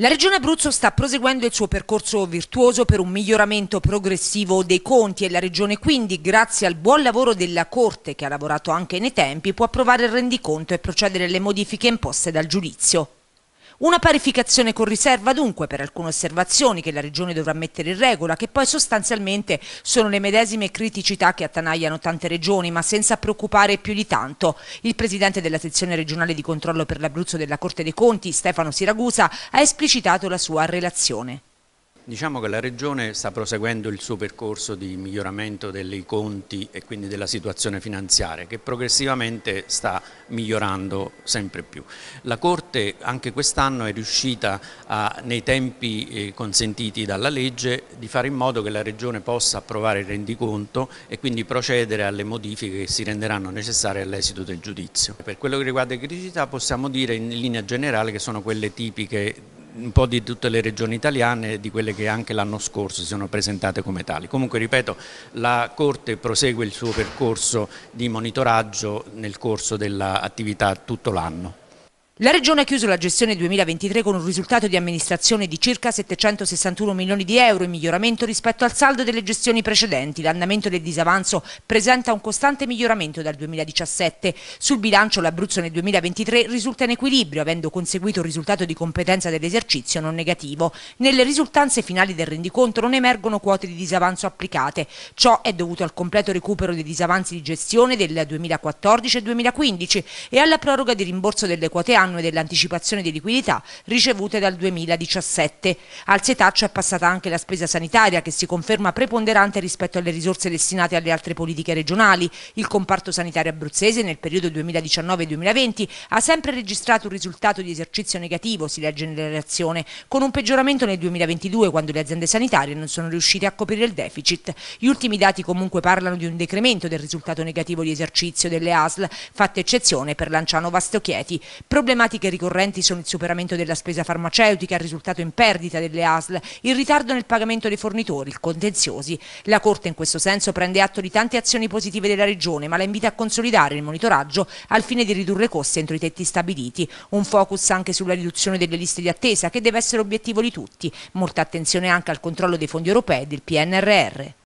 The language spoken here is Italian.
La Regione Abruzzo sta proseguendo il suo percorso virtuoso per un miglioramento progressivo dei conti e la Regione quindi, grazie al buon lavoro della Corte, che ha lavorato anche nei tempi, può approvare il rendiconto e procedere alle modifiche imposte dal giudizio. Una parificazione con riserva dunque per alcune osservazioni che la Regione dovrà mettere in regola, che poi sostanzialmente sono le medesime criticità che attanagliano tante regioni, ma senza preoccupare più di tanto. Il presidente della sezione regionale di controllo per l'Abruzzo della Corte dei Conti, Stefano Siragusa, ha esplicitato la sua relazione. Diciamo che la Regione sta proseguendo il suo percorso di miglioramento dei conti e quindi della situazione finanziaria che progressivamente sta migliorando sempre più. La Corte anche quest'anno è riuscita a, nei tempi eh, consentiti dalla legge di fare in modo che la Regione possa approvare il rendiconto e quindi procedere alle modifiche che si renderanno necessarie all'esito del giudizio. Per quello che riguarda le criticità possiamo dire in linea generale che sono quelle tipiche un po' di tutte le regioni italiane e di quelle che anche l'anno scorso si sono presentate come tali. Comunque ripeto, la Corte prosegue il suo percorso di monitoraggio nel corso dell'attività tutto l'anno. La Regione ha chiuso la gestione 2023 con un risultato di amministrazione di circa 761 milioni di euro in miglioramento rispetto al saldo delle gestioni precedenti. L'andamento del disavanzo presenta un costante miglioramento dal 2017. Sul bilancio l'Abruzzo nel 2023 risulta in equilibrio, avendo conseguito un risultato di competenza dell'esercizio non negativo. Nelle risultanze finali del rendiconto non emergono quote di disavanzo applicate. Ciò è dovuto al completo recupero dei disavanzi di gestione del 2014 e 2015 e alla proroga di rimborso delle quote annuali anno e dell'anticipazione di liquidità ricevute dal 2017. Al setaccio è passata anche la spesa sanitaria che si conferma preponderante rispetto alle risorse destinate alle altre politiche regionali. Il comparto sanitario abruzzese nel periodo 2019-2020 ha sempre registrato un risultato di esercizio negativo, si legge nella reazione, con un peggioramento nel 2022 quando le aziende sanitarie non sono riuscite a coprire il deficit. Gli ultimi dati comunque parlano di un decremento del risultato negativo di esercizio delle ASL, fatta eccezione per Lanciano Vastochieti. Problema tematiche ricorrenti sono il superamento della spesa farmaceutica, il risultato in perdita delle ASL, il ritardo nel pagamento dei fornitori, il contenziosi. La Corte in questo senso prende atto di tante azioni positive della Regione, ma la invita a consolidare il monitoraggio al fine di ridurre i costi entro i tetti stabiliti. Un focus anche sulla riduzione delle liste di attesa, che deve essere obiettivo di tutti. Molta attenzione anche al controllo dei fondi europei e del PNRR.